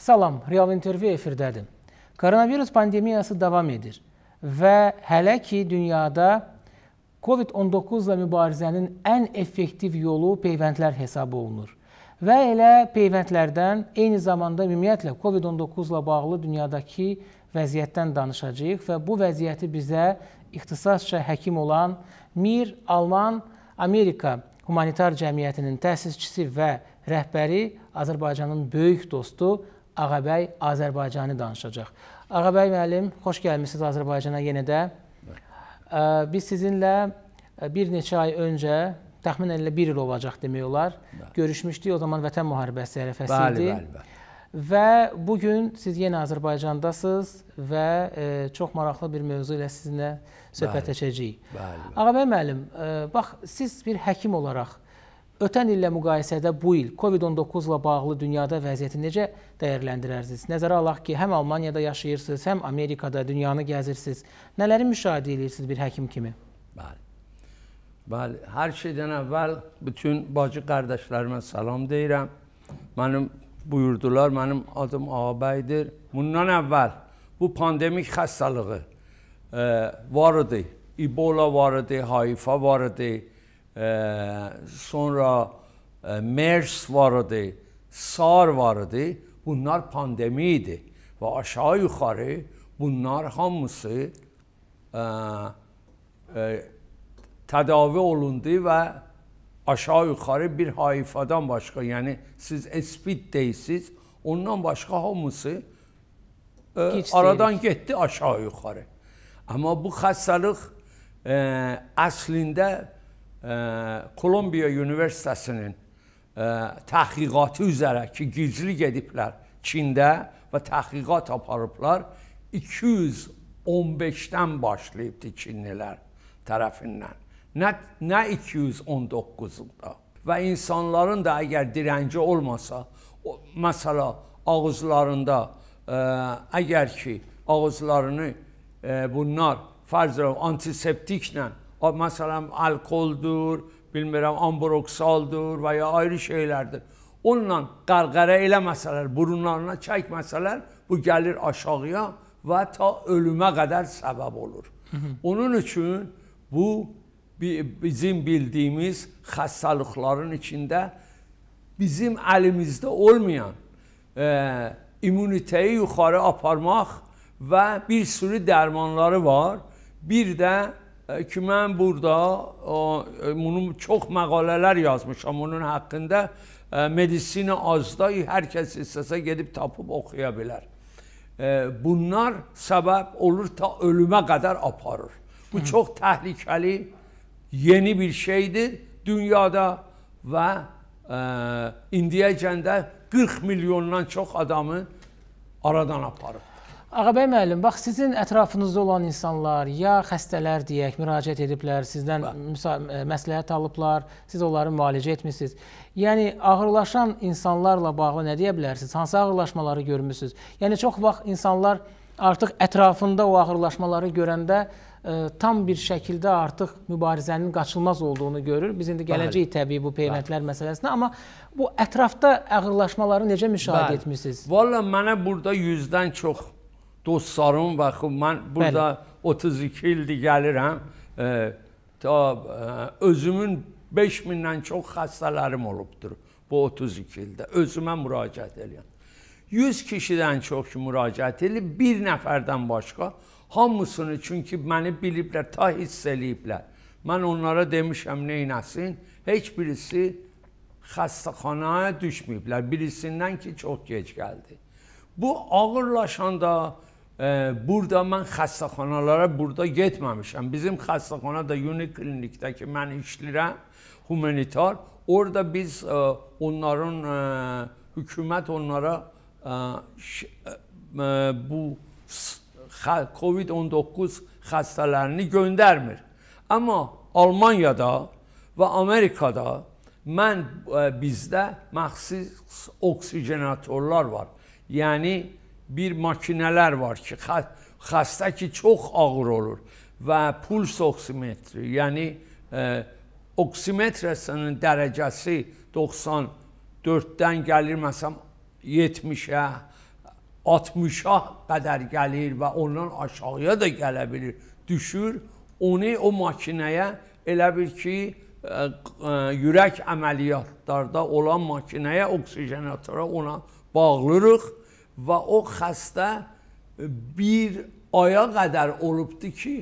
Salam, Real İntervyu efirdədir. Koronavirus pandemiyası davam edir və hələ ki dünyada COVID-19 ilə mübarizənin ən effektiv yolu peyvəndlər hesab olunur. Və elə peyvəndlərdən eyni zamanda ümumiyyətlə COVID-19 ilə bağlı dünyadakı vəziyyətdən danışacağıq və bu vəziyyəti bizə ixtisasca həkim olan Mir Alman Amerika Humanitar Cəmiyyətinin təsisçisi və rəhbəri Azərbaycanın böyük dostu Ağabəy Azərbaycanı danışacaq. Ağabəy müəllim, xoş gəlmisiniz Azərbaycana yenə də. Biz sizinlə bir neçə ay öncə, təxminən elə bir il olacaq demək olar, bəli. görüşmüşdük. O zaman Vətən müharibəsi ərəfəsi idi. Bəli, bəli, bəli. Və bu gün siz yenə Azərbaycandasınız və e, çox maraqlı bir mövzu ilə sizinlə söhbət edəcəyik. Ağabəy müəllim, e, bax siz bir həkim olaraq Ötən illə müqayisədə bu il COVID-19 ilə bağlı dünyada vəziyyəti necə dəyərləndirərsiniz? Nəzərə alaq ki, həm Almaniyada yaşayırsınız, həm Amerikada dünyanı gəzirsiniz. Nələri müşahidə edirsiniz bir həkim kimi? Bəli. Bəli, hər şeydən əvvəl bütün bacı qardaşlarıma salam deyirəm. Mənim buyurdular, mənim adım Ağabəydir. Bundan əvvəl bu pandemik xəstəliyi e, var idi. İbola var idi, Hayfa var idi sonra e, MERS var idi, SAR var idi. Bunlar pandemi idi və aşağı yuxarı bunlar hamısı ə, e, ə, e, tədavi olundu və aşağı yuxarı bir hayfadan başqa, yəni siz espid deyilsiniz, ondan başqa hamısı ə, Gic aradan deyirik. getdi aşağı yuxarı. Amma bu xəstəlik ə, əslində Kolumbiya Universitetinin e, təhqiqatı üzərə ki, gizli gediblər Çində və təhqiqat aparıblar, 215-dən başlayıbdı Çinlilər tərəfindən. Nə, nə 219-da. Və insanların da əgər dirənci olmasa, o, məsələ ağızlarında, ə, e, əgər ki, ağızlarını ə, e, bunlar fərz edirəm antiseptiklə Məsələn, alkoldur, bilmirəm, ambroksaldır və ya ayrı şeylərdir. Onunla qarqara eləməsələr, burunlarına çəkməsələr, bu gəlir aşağıya və ta ölümə qədər səbəb olur. Hı -hı. Onun üçün bu bizim bildiyimiz xəstəliklərin içində bizim əlimizdə olmayan e, immuniteyi yuxarı aparmaq və bir sürü dərmanları var. Bir də ki, mən burada bunun çox məqalələr yazmışam onun haqqında. Medisini azda hər kəs istəsə gedib tapıb oxuya bilər. Bunlar səbəb olur ta ölümə qədər aparır. Bu Hı. çox təhlükəli yeni bir şeydir dünyada və indiyəcəndə 40 milyondan çox adamı aradan aparıb. Ağabey müəllim, bax sizin ətrafınızda olan insanlar ya xəstələr deyək, müraciət ediblər, sizdən e, məsləhət alıblar, siz onları müalicə etmisiniz. Yəni ağırlaşan insanlarla bağlı nə deyə bilərsiniz? Hansı ağırlaşmaları görmüsünüz? Yəni çox vaxt insanlar artıq ətrafında o ağırlaşmaları görəndə ə, e, tam bir şəkildə artıq mübarizənin qaçılmaz olduğunu görür. Biz indi gələcəyik təbii bu peyvəndlər məsələsinə, amma bu ətrafda ağırlaşmaları necə müşahidə etmisiniz? Valla mənə burada 100-dən çox dostlarım və xub mən burada Bəli. 32 ildir gəlirəm. E, ta e, özümün 5000-dən çox xəstələrim olubdur bu 32 ildə. Özümə müraciət edirəm. 100 kişidən çox ki müraciət edib, bir nəfərdən başqa hamısını çünki məni biliblər, ta hiss eləyiblər. Mən onlara demişəm neynəsin, heç birisi xəstəxanaya düşməyiblər. Birisindən ki çox gec gəldi. Bu ağırlaşanda burada mən xəstəxanalara burada getməmişəm. Bizim xəstəxana da Uniklinikdə ki, mən işləyirəm, humanitar. Orada biz e, onların e, hökumət onlara e, bu COVID-19 xəstələrini göndərmir. Amma Almaniyada və Amerikada mən bizdə məxsus oksigenatorlar var. Yəni bir makinələr var ki, xəstə ki çox ağır olur və puls oksimetri, yəni e, oksimetrasının dərəcəsi 94-dən gəlir məsələn 70-ə, 60-a qədər gəlir və ondan aşağıya da gələ bilir, düşür. Onu o makinəyə elə bir ki, ə, e, ə, e, ürək əməliyyatlarda olan makinəyə, oksigenatora ona bağlırıq و o xəstə bir aya qədər olubdu ki,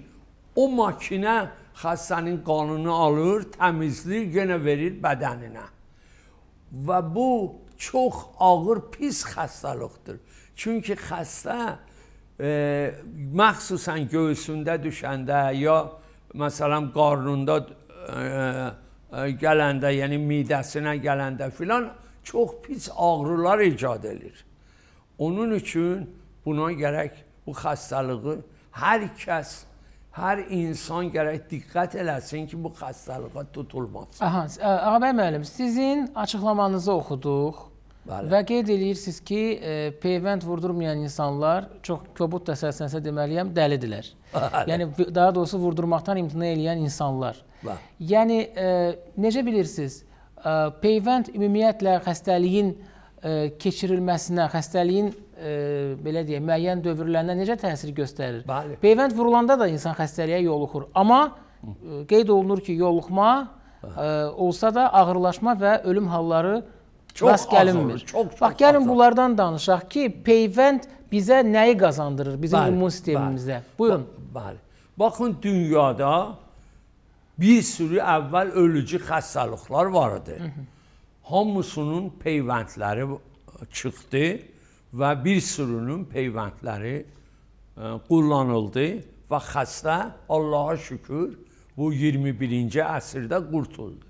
o makinə xəstənin qanını alır, təmizləyir, yenə verir bədəninə. Və bu çox ağır pis xəstəlikdir. Çünki xəstə e, məxsusən göğsündə düşəndə ya məsələn qarnında e, e, gələndə, yəni midəsinə gələndə filan çox pis ağrılar icad edir. Onun üçün buna gərək bu xəstəliyi hər kəs, hər insan gərək diqqət eləsin ki, bu xəstəliyə tutulmasın. Aha, Ağabey müəllim, sizin açıqlamanızı oxuduq. Bəli. Və qeyd edirsiniz ki, e, peyvənd vurdurmayan insanlar çox kobud da səslənsə deməliyəm, dəlidirlər. Bəli. Yəni daha doğrusu vurdurmaqdan imtina edən insanlar. Bəli. Yəni e, necə bilirsiniz, e, peyvənd ümumiyyətlə xəstəliyin e, E, keçirilməsinə, xəstəliyin e, belə deyək, müəyyən dövrlərinə necə təsir göstərir? Bəli. Peyvənd vurulanda da insan xəstəliyə yoluxur, amma e, qeyd olunur ki, yoluxma e, olsa da ağırlaşma və ölüm halları çox rast gəlinmir. Azalır, çox, çox Bax, gəlin azalır. bunlardan danışaq ki, peyvənd bizə nəyi qazandırır bizim bəli, immun sistemimizdə? Bəli. Buyurun. Bəli. Baxın, dünyada bir sürü əvvəl ölücü xəstəliklər var idi. Hı -hı hamısının peyvəndləri e, çıxdı və bir sürünün peyvəndləri qullanıldı e, və xəstə Allaha şükür bu 21-ci əsrdə qurtuldu.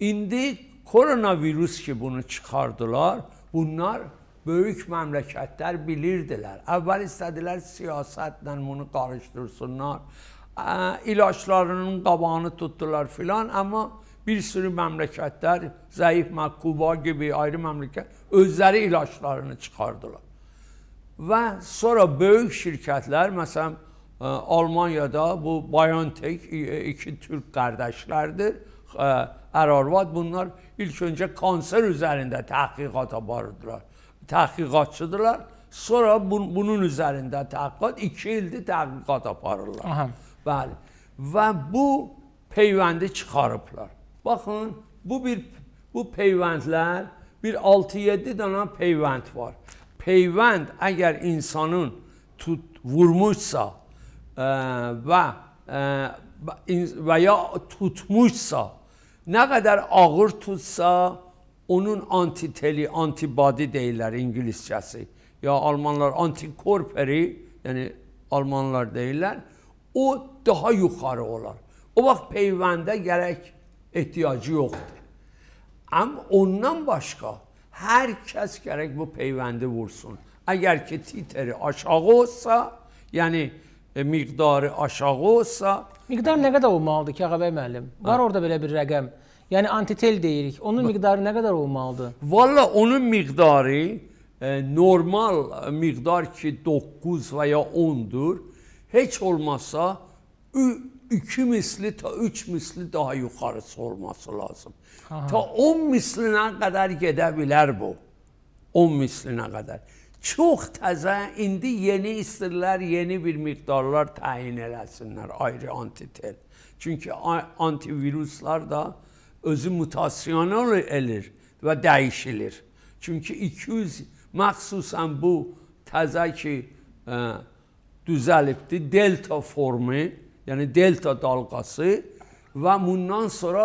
İndi koronavirus ki bunu çıxardılar, bunlar böyük məmləkətlər bilirdilər. Əvvəl istədilər siyasətlə bunu qarışdırsınlar. E, ilaçlarının qabağını tutdular filan, amma bir sürü məmləkətlər, zəif Kuba gibi ayrı məmləkət özləri ilaçlarını çıxardılar. Və sonra böyük şirkətlər, məsələn, e, Almaniyada bu BioNTech e, iki türk qardaşlardır. Ərarvad e, bunlar ilk öncə kanser üzərində təhqiqat aparırdılar. Təhqiqatçıdırlar. Sonra bun, bunun üzərində təhqiqat 2 ildir təhqiqat aparırlar. Aha. Bəli. Və bu peyvəndi çıxarıblar. Baxın, bu bir bu peyvəndlər bir 6-7 dənə peyvənd var. Peyvənd əgər insanın tut vurmuşsa ə, e, və e, ə, və ya tutmuşsa, nə qədər ağır tutsa, onun antiteli, antibody deyirlər ingiliscəsi. Ya almanlar antikorperi, yəni almanlar deyirlər, o daha yuxarı olar. O vaxt peyvəndə gərək ehtiyacı yoxdur. Amma ondan başqa hər kəs gərək bu peyvəndi vursun. Əgər ki titri aşağı olsa, yəni e, miqdarı aşağı olsa, miqdar nə qədər olmalıdır ki, Ağabey müəllim? Var ha. orada belə bir rəqəm. Yəni antitel deyirik. Onun miqdarı nə qədər olmalıdır? Valla onun miqdarı e, normal miqdar ki 9 və ya 10-dur. Heç olmasa iki misli ta üç misli daha yuxarısı olması lazım. Aha. Ta 10 mislinə qədər gedə bilər bu. 10 mislinə qədər. Çox təzə, indi yeni istirlər, yeni bir miqdarlar təyin eləsinlər ayrı antitel. Çünki antiviruslar da özü mutasyonal elir və dəyişilir. Çünki 200 məxsusən bu təzə ki ə, düzəlibdi delta formu yəni delta dalğası və bundan sonra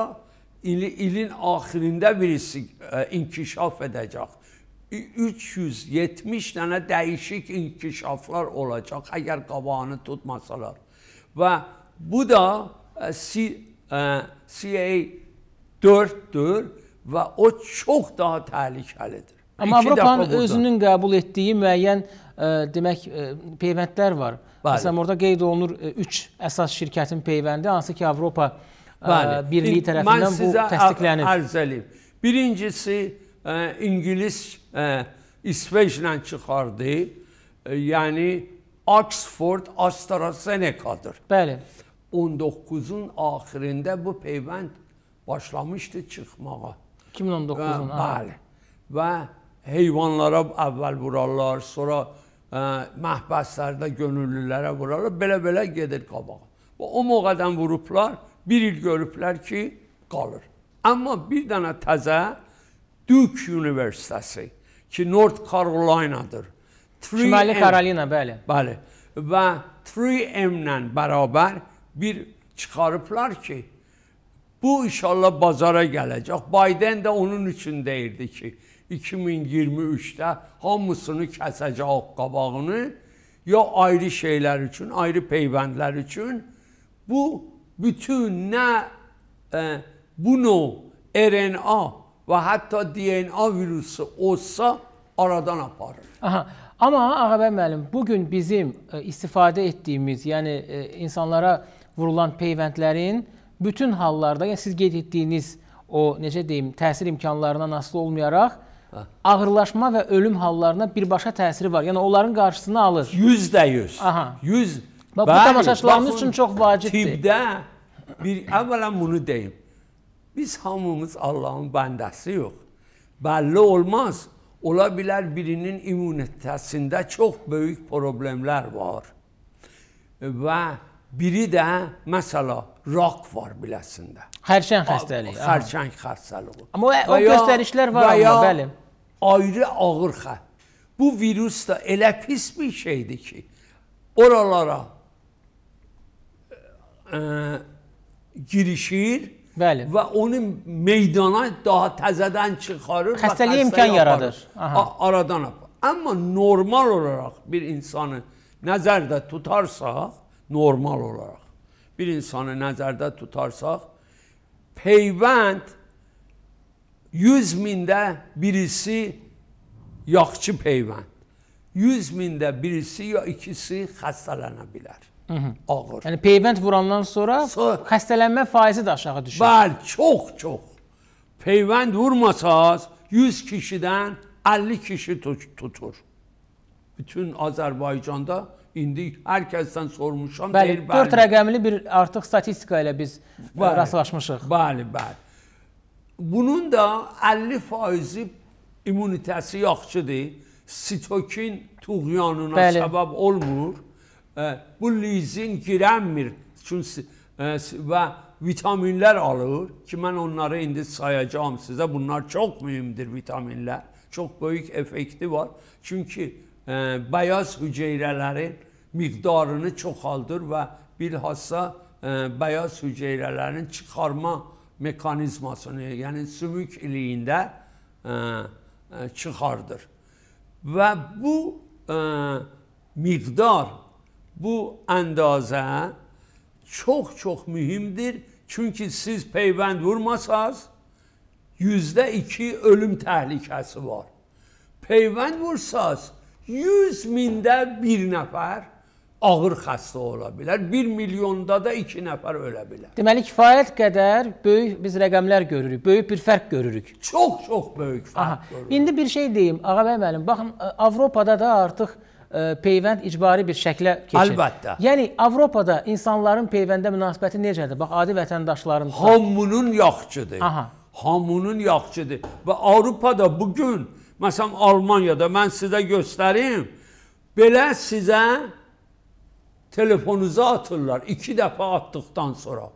ili, ilin axirində birisi ə, e, inkişaf edəcək. 370 dənə dəyişik inkişaflar olacaq əgər qabanı tutmasalar. Və bu da ə, e, C, ə, e, CA 4-dür və o çox daha təhlükəlidir. Amma Avropanın özünün qəbul etdiyi müəyyən ə, demək ə, peyvəndlər var. Ə, Bəli. Məsələn, orada qeyd olunur 3 e, əsas şirkətin peyvəndi, hansı ki, Avropa Bəli. E, Birliyi tərəfindən Mən bu təsdiqlənir. Mən sizə arz edeyim. Birincisi, ə, e, İngilis ə, İsveçlə çıxardı. Ə, yəni, Oxford AstraZeneca-dır. Bəli. 19-un axirində bu peyvənd başlamışdı çıxmağa. 2019-un. Bəli. Və heyvanlara əvvəl vurarlar, sonra Hə, məhbəslərdə gönüllülərə vurarlar, belə-belə gedir qabağa. Və o moqadan vurublar, bir il görüblər ki, qalır. Amma bir dənə təzə Duke Universitesi ki, North Carolina-dır. Şimali Karolina, bəli. Bəli. Və 3M ilə bərabər bir çıxarıblar ki, bu inşallah bazara gələcək. Biden də onun üçün deyirdi ki, 2023-də hamısını kəsəcək qabağını ya ayrı şeylər üçün, ayrı peyvəndlər üçün bu bütün nə e, bunu RNA və hətta DNA virusu olsa aradan aparır. Aha. Amma Ağabey müəllim, bu gün bizim e, istifadə etdiyimiz, yəni e, insanlara vurulan peyvəndlərin bütün hallarda, yəni siz qeyd etdiyiniz o necə deyim, təsir imkanlarından asılı olmayaraq ağırlaşma və ölüm hallarına birbaşa təsiri var. Yəni onların qarşısını alır. 100%. Aha. 100. Bax bu tamaşaçılarımız üçün çox vacibdir. Tibdə bir əvvəla bunu deyim. Biz hamımız Allahın bəndəsi yox. Bəlli olmaz. Ola bilər birinin immunitəsində çox böyük problemlər var. Və biri də məsələ rak var biləsində. Xərçəng xəstəliyi. Xərçəng xəstəliyi. Amma o, o göstərişlər var, ya, amma, bəli ayrı ağır xətt. Bu virus da elə pis bir şeydir ki, oralara ə, e, girişir Bəli. və onu meydana daha təzədən çıxarır. Xəstəliyə imkan aparır, yaradır. Aha. Aradan apar. Amma normal olaraq bir insanı nəzərdə tutarsaq, normal olaraq bir insanı nəzərdə tutarsaq, peyvənd 100 mində birisi yaxşı peyvənd. 100 mində birisi ya ikisi xəstələnə bilər. Hı -hı. Ağır. Yəni peyvənd vurandan sonra so xəstələnmə faizi də aşağı düşür. Bəli, çox-çox. Peyvənd vurmasaz 100 kişidən 50 kişi tutur. Bütün Azərbaycanda indi hər kəsdən sormuşam, bəli, deyir bəli. 4 rəqəmli bir artıq statistika ilə biz e, bəli, rastlaşmışıq. Bəli, bəli. Bunun da 50 faizi immunitəsi yaxşıdır. Sitokin tuğyanına Bəli. səbəb olmur. E, bu lizin girənmir. Çünki e, və vitaminlər alır ki, mən onları indi sayacağam sizə. Bunlar çox mühümdür vitaminlər. Çox böyük effekti var. Çünki e, bəyaz hüceyrələrin miqdarını çoxaldır və bilhassa e, bəyaz hüceyrələrin çıxarma mekanizmasını, yəni sümük iliyində ə, e, ə, e, çıxardır. Və bu ə, e, miqdar, bu əndazə çox-çox mühümdür. Çünki siz peyvənd vurmasaz, yüzdə iki ölüm təhlükəsi var. Peyvənd vursaz, 100 mində bir nəfər ağır xəstə ola bilər. 1 milyonda da 2 nəfər ölə bilər. Deməli kifayət qədər böyük biz rəqəmlər görürük. Böyük bir fərq görürük. Çox-çox böyük fərq Aha. görürük. İndi bir şey deyim Ağabey müəllim. Baxın Avropada da artıq ə, peyvənd icbari bir şəklə keçir. Əlbəttə. Yəni Avropada insanların peyvəndə münasibəti necədir? Bax adi vətəndaşlarımız hamının yaxşıdır. Aha. Hamının yaxşıdır. Və Avropada bu gün məsələn Almaniyada mən sizə göstərim. Belə sizə telefonunuza atırlar. iki dəfə atdıqdan sonra.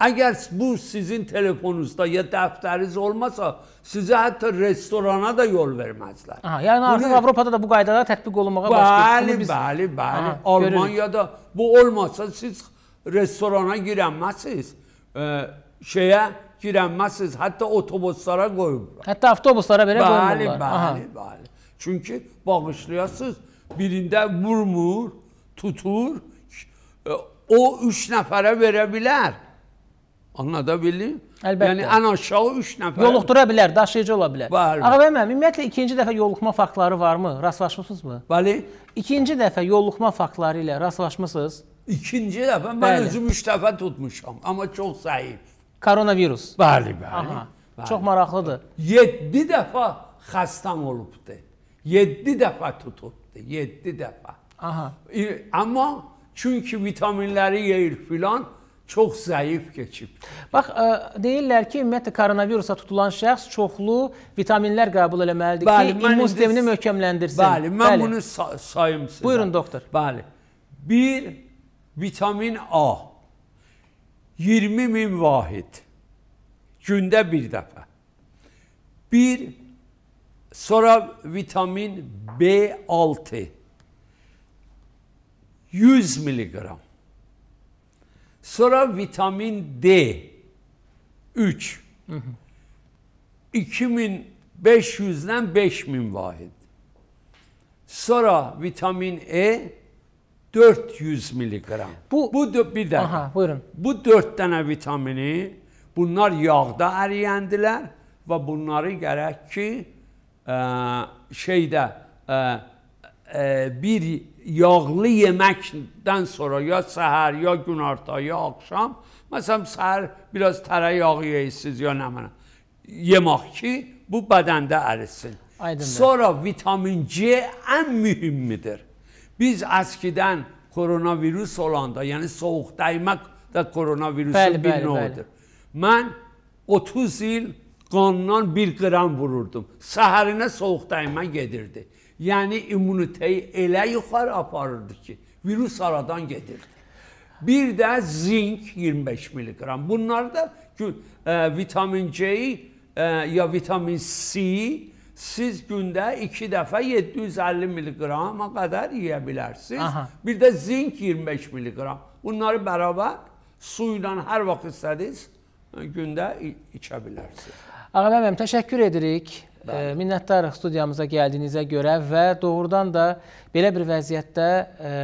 Əgər bu sizin telefonunuzda ya dəftəriniz olmasa, sizə hətta restorana da yol verməzlər. Aha, yəni artıq Bunu, Avropada da bu qaydalar tətbiq olunmağa başlayıb. Bəli, biz... bəli, bəli. Aha, Almaniyada görürük. bu olmasa siz restorana girənməsiz. E, şeyə girənməsiz. Hətta otobuslara qoyublar. Hətta avtobuslara belə qoyublar. Bəli, bəli, Aha. bəli. Çünki bağışlayasınız, birində vurmur, tutur, E, o üç nəfərə verə bilər. Anlada bildim? Əlbəttə. Yəni ən aşağı 3 nəfər yoluxdura bilər, daşıyıcı ola bilər. Ağabey müəllim, ümumiyyətlə ikinci dəfə yoluxma faktları varmı? Rastlaşmısınızmı? Bəli. İkinci dəfə yoluxma faktları ilə rastlaşmısınız? İkinci dəfə mən bəli. özüm 3 dəfə tutmuşam, amma çox zəif. Koronavirus. Bəli, bəli. Aha. Bəli. Çox maraqlıdır. 7 dəfə xəstəm olubdu. 7 dəfə tutubdu, 7 dəfə. Aha. E, amma Çünki vitaminləri yeyir filan çox zəif keçib. Bax ə, deyirlər ki, ümumiyyətlə koronavirusa tutulan şəxs çoxlu vitaminlər qəbul etməlidir bəli, ki, immun sistemini möhkəmləndirsin. Bəli, mən bəli. bunu say sayım sizə. Buyurun doktor. Bəli. 1 vitamin A 20 min vahid. Gündə bir dəfə. 1 sonra vitamin B6 100 miligram. Sonra vitamin D 3. Hı hı. 2500'dən 5000 vahid. Sonra vitamin E 400 miligram. Bu, bu bir dənə. Aha, buyurun. Bu 4 dənə vitamini bunlar yağda əriyəndilər və bunları gərək ki ə, şeydə ə, bir yağlı yemekten sonra ya səhər, ya gün arta ya akşam, mesela seher biraz tereyağı yeyirsiniz ya ne bana yemek ki, bu bədəndə erisin. Sonra vitamin C en midir? Biz eskiden koronavirüs olanda, yani soğuk değmek da koronavirüsün bəli, bir növüdür. Mən 30 il qandan bir qram vururdum. Səhərinə soğuq dəymə gedirdi. Yəni immuniteyi elə yuxarı aparırdı ki, virus aradan gedirdi. Bir də zinc 25 milliqram. Bunlar da ə, e, vitamin C ə, e, ya vitamin C siz gündə 2 dəfə 750 milliqrama qədər yeyə bilərsiniz. Aha. Bir də zinc 25 milliqram. Bunları bərabər su ilə hər vaxt istədiniz gündə içə bilərsiniz. Ağa müəllim, təşəkkür edirik. Bəli. Minnətdarıq studiyamıza gəldiyinizə görə və doğrudan da belə bir vəziyyətdə e,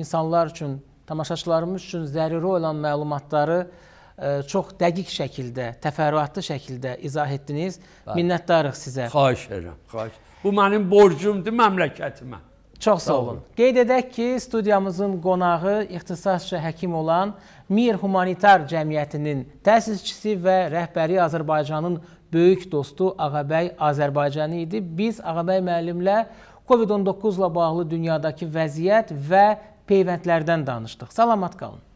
insanlar üçün, tamaşaçılarımız üçün zəruri olan məlumatları e, çox dəqiq şəkildə, təfərrüatlı şəkildə izah etdiniz. Bəli. Minnətdarıq sizə. Xahiş edirəm, xahiş. Bu mənim borcumdur məmləkətimə. Çox sağ olun. Qeyd edək ki, studiyamızın qonağı ixtisasçı həkim olan Mir Humanitar Cəmiyyətinin təsisçisi və rəhbəri Azərbaycanın böyük dostu Ağabəy Azərbaycanı idi. Biz Ağabəy müəllimlə COVID-19 ilə bağlı dünyadakı vəziyyət və peyvəndlərdən danışdıq. Salamat qalın.